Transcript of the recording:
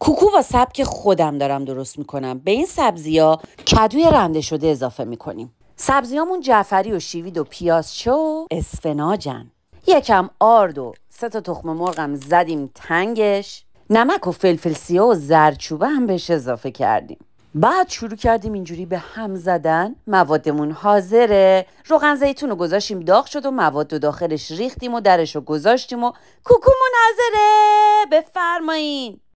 کوکو و سبک خودم دارم درست میکنم به این سبزی ها کدوی رنده شده اضافه میکنیم سبزیامون جعفری و شیوید و پیازچه و اسفناجن یکم آرد و سه تا تخم مرغم زدیم تنگش نمک و فلفل سیاه و زرچوبه هم بهش اضافه کردیم بعد شروع کردیم اینجوری به هم زدن موادمون حاضره روغن زیتون رو گذاشتیم داغ شد و مواد رو داخلش ریختیم و درش رو گذاشتیم و کوکومون حاضره بفرمایین